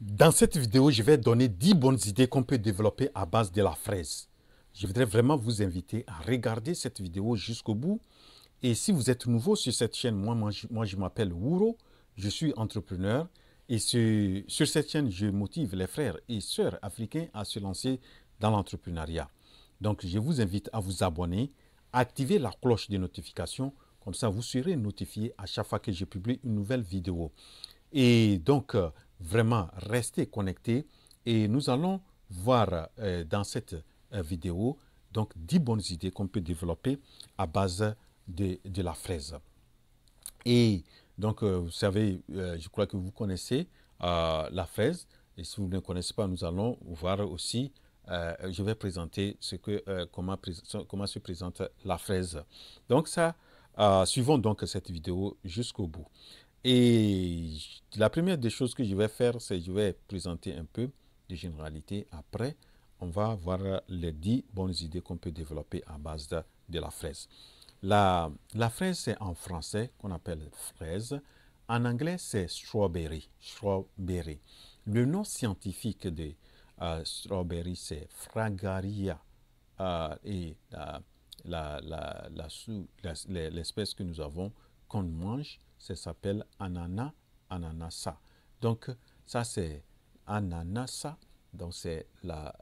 Dans cette vidéo, je vais donner 10 bonnes idées qu'on peut développer à base de la fraise. Je voudrais vraiment vous inviter à regarder cette vidéo jusqu'au bout. Et si vous êtes nouveau sur cette chaîne, moi, moi je, m'appelle Wuro, je suis entrepreneur. Et sur, sur cette chaîne, je motive les frères et sœurs africains à se lancer dans l'entrepreneuriat. Donc, je vous invite à vous abonner, activer la cloche de notification, comme ça vous serez notifié à chaque fois que je publie une nouvelle vidéo. Et donc, euh, vraiment, restez connectés et nous allons voir euh, dans cette euh, vidéo donc 10 bonnes idées qu'on peut développer à base de, la fraise. Et donc, vous savez, je crois que vous connaissez la fraise. Et si vous ne connaissez pas, nous allons voir aussi je vais présenter ce que, comment, comment, se présente la fraise. Donc ça, suivons donc cette vidéo jusqu'au bout. Et la première des choses que je vais faire, c'est je vais présenter un peu de généralité. Après, on va voir les dix bonnes idées qu'on peut développer à base de, la fraise. La, fraise, c'est en français qu'on appelle fraise. En anglais, c'est strawberry. strawberry. Le nom scientifique de euh, strawberry, c'est Fragaria. Euh, et euh, l'espèce que nous avons, qu'on mange, ça s'appelle ananas, ananasa. Donc, ça c'est ananasa, donc c'est la,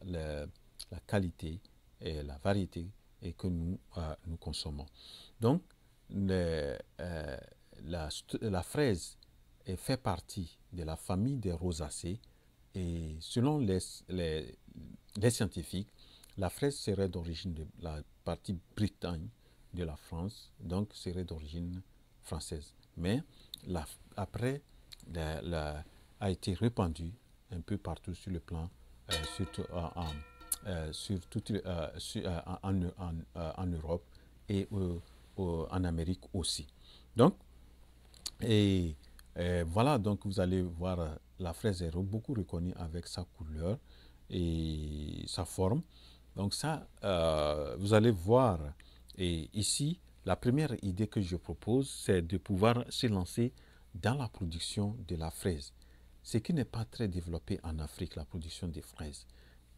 qualité et la variété et que nous, euh, nous consommons. Donc, euh, la, la, fraise fait partie de la famille des rosacées et selon les, les, les scientifiques, la fraise serait d'origine de la partie Bretagne de la France, donc serait d'origine française. Mais la, après, la, a été répandue un peu partout sur le plan, surtout en, Europe et en Amérique aussi. Donc, et euh, voilà, donc vous allez voir, euh, la fraise est beaucoup reconnue avec sa couleur et sa forme. Donc ça, euh, vous allez voir, et ici, la première idée que je propose, c'est de pouvoir se lancer dans la production de la fraise, ce qui n'est pas très développé en Afrique, la production des fraises.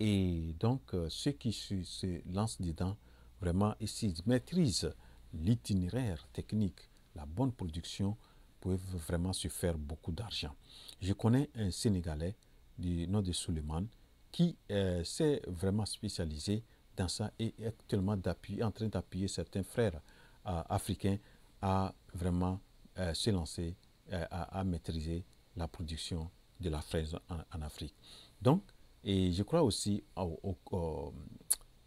Et donc, euh, ceux qui se lancent dedans, vraiment, s'ils maîtrisent l'itinéraire technique, la bonne production, peuvent vraiment se faire beaucoup d'argent. Je connais un Sénégalais du nom de Suleiman qui euh, s'est vraiment spécialisé dans ça et est actuellement en train d'appuyer certains frères africain à vraiment euh, se lancer, euh, à, à, maîtriser la production de la fraise en, Afrique. Donc, et je crois aussi au,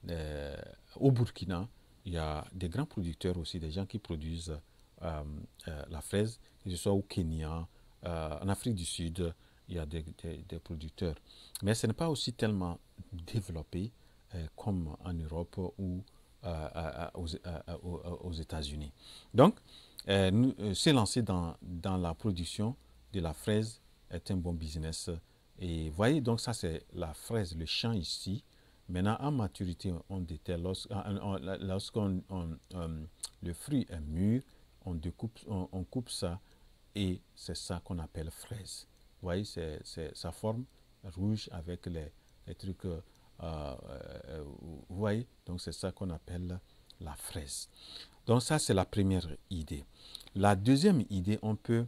euh, au, Burkina, il y a des grands producteurs aussi, des gens qui produisent la fraise, que ce soit au Kenya, en Afrique du Sud, il y a des, des, producteurs. Mais ce n'est pas aussi tellement développé comme en Europe ou euh, aux, États-Unis. Donc, euh, euh se lancer dans, dans, la production de la fraise est un bon business. Et voyez, donc ça c'est la fraise, le champ ici. Maintenant, en maturité, on déterre, lorsqu'on, euh, le fruit est mûr, on, découpe, on, coupe ça et c'est ça qu'on appelle fraise. Vous voyez, c'est, sa forme rouge avec les, les trucs euh, euh, vous voyez, donc c'est ça qu'on appelle la fraise. Donc ça, c'est la première idée. La deuxième idée, on peut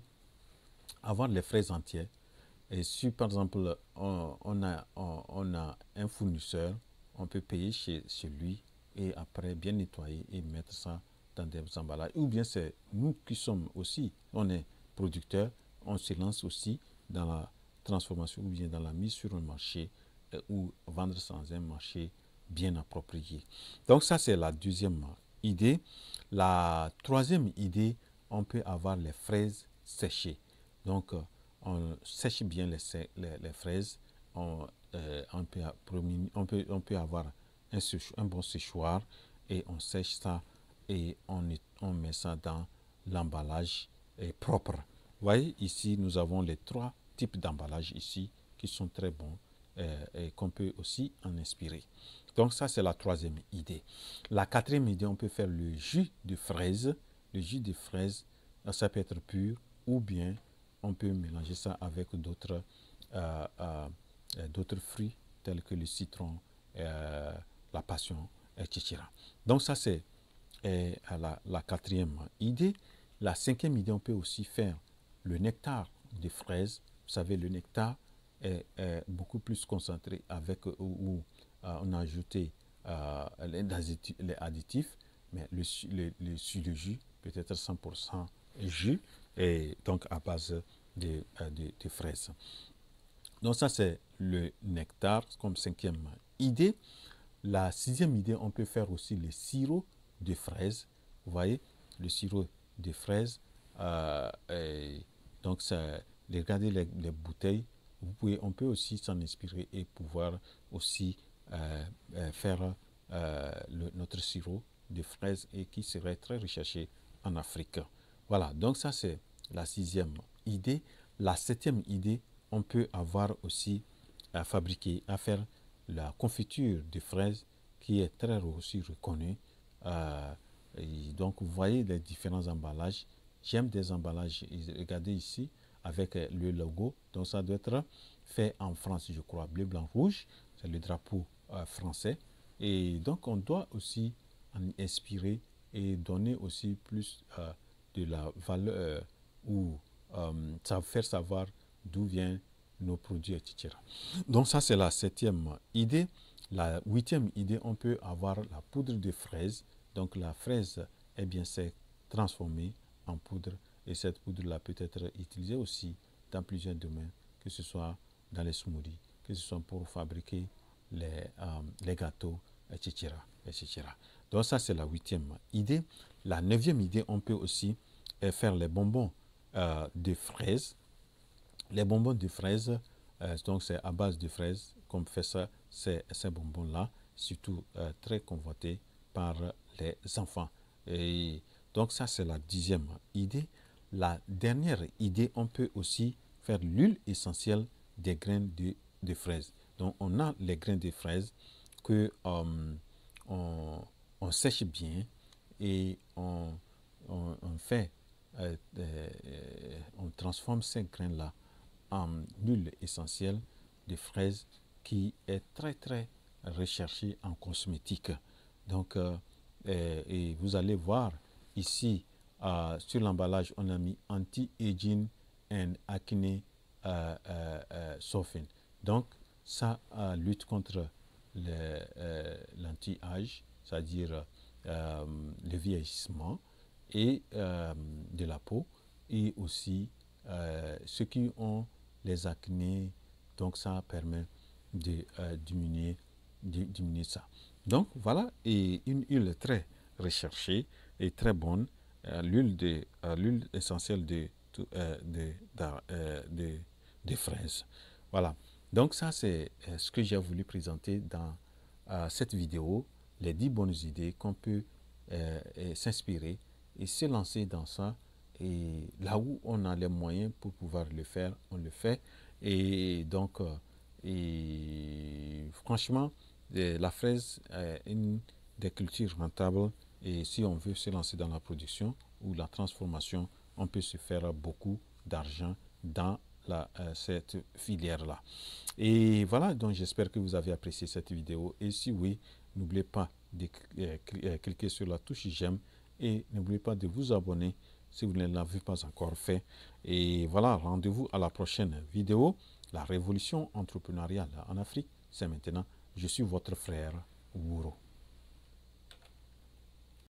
avoir les fraises entières. Et si, par exemple, on, a, on, a, un fournisseur, on peut payer chez, chez, lui et après bien nettoyer et mettre ça dans des emballages. Ou bien c'est nous qui sommes aussi, on est producteur, on se lance aussi dans la transformation ou bien dans la mise sur le marché euh, ou vendre sans un marché bien approprié. Donc ça, c'est la deuxième idée. La troisième idée, on peut avoir les fraises séchées. Donc, euh, on sèche bien les, fraises. On, peut, avoir un, bon séchoir et on sèche ça et on, on met ça dans l'emballage euh, propre. Vous voyez, ici, nous avons les trois types d'emballage ici qui sont très bons euh, qu'on peut aussi en inspirer. Donc ça, c'est la troisième idée. La quatrième idée, on peut faire le jus de fraise. Le jus de fraise, euh, ça peut être pur ou bien on peut mélanger ça avec d'autres euh, fruits tels que le citron, la passion, etc. Donc ça, c'est la, quatrième idée. La cinquième idée, on peut aussi faire le nectar de fraises. Vous savez, le nectar, est, beaucoup plus concentré avec où, euh, on a ajouté euh, les, additifs, mais le, le, jus peut être 100% jus, et donc à base de, euh, de, fraises. Donc ça, c'est le nectar comme cinquième idée. La sixième idée, on peut faire aussi le sirop de fraises. Vous voyez, le sirop de fraises. donc, ça, regardez les, les bouteilles on peut aussi s'en inspirer et pouvoir aussi euh, euh, faire euh, notre sirop de fraises et qui serait très recherché en Afrique. Voilà, donc ça c'est la sixième idée. La septième idée, on peut avoir aussi à fabriquer, à faire la confiture de fraises qui est très aussi reconnue. donc vous voyez les différents emballages. J'aime des emballages. Regardez ici, avec euh, le logo. Donc ça doit être fait en France, je crois, bleu, blanc, rouge. C'est le drapeau euh, français. Et donc on doit aussi en inspirer et donner aussi plus euh, de la valeur ou faire savoir d'où viennent nos produits, etc. Donc ça, c'est la septième idée. La huitième idée, on peut avoir la poudre de fraise. Donc la fraise, eh bien, c'est transformée en poudre et cette poudre-là peut être utilisée aussi dans plusieurs domaines, que ce soit dans les smoothies, que ce soit pour fabriquer les, euh, les gâteaux, etc., etc. Donc ça, c'est la huitième idée. La neuvième idée, on peut aussi euh, faire les bonbons euh, de fraises. Les bonbons de fraises, donc c'est à base de fraises qu'on fait ça, ces, ces bonbons-là, surtout très convoités par les enfants. Et donc ça, c'est la dixième idée la dernière idée, on peut aussi faire l'huile essentielle des graines de, fraises. Donc, on a les graines de fraises que euh, on, sèche bien et on, fait, euh, euh, on transforme ces graines-là en huile essentielle de fraises qui est très, très recherchée en cosmétique. Donc, et vous allez voir ici euh, sur l'emballage, on a mis anti-aging and acne euh, euh, euh Donc, ça lutte contre l'anti-âge, c'est-à-dire le vieillissement et de la peau, et aussi ceux qui ont les acnés. Donc, ça permet de diminuer, diminuer ça. Donc, voilà, et une huile très recherchée et très bonne euh, euh, l'huile essentielle de, de, de, de, fraises. Voilà. Donc ça, c'est euh, ce que j'ai voulu présenter dans cette vidéo, les 10 bonnes idées qu'on peut s'inspirer et se lancer dans ça. Et là où on a les moyens pour pouvoir le faire, on le fait. Et donc, et franchement, la fraise est une des cultures rentables et si on veut se lancer dans la production ou la transformation, on peut se faire beaucoup d'argent dans euh, cette filière-là. Et voilà, donc j'espère que vous avez apprécié cette vidéo. Et si oui, n'oubliez pas de euh, euh, cliquer sur la touche j'aime et n'oubliez pas de vous abonner si vous ne l'avez pas encore fait. Et voilà, rendez-vous à la prochaine vidéo. La révolution entrepreneuriale en Afrique, c'est maintenant. Je suis votre frère Wuro.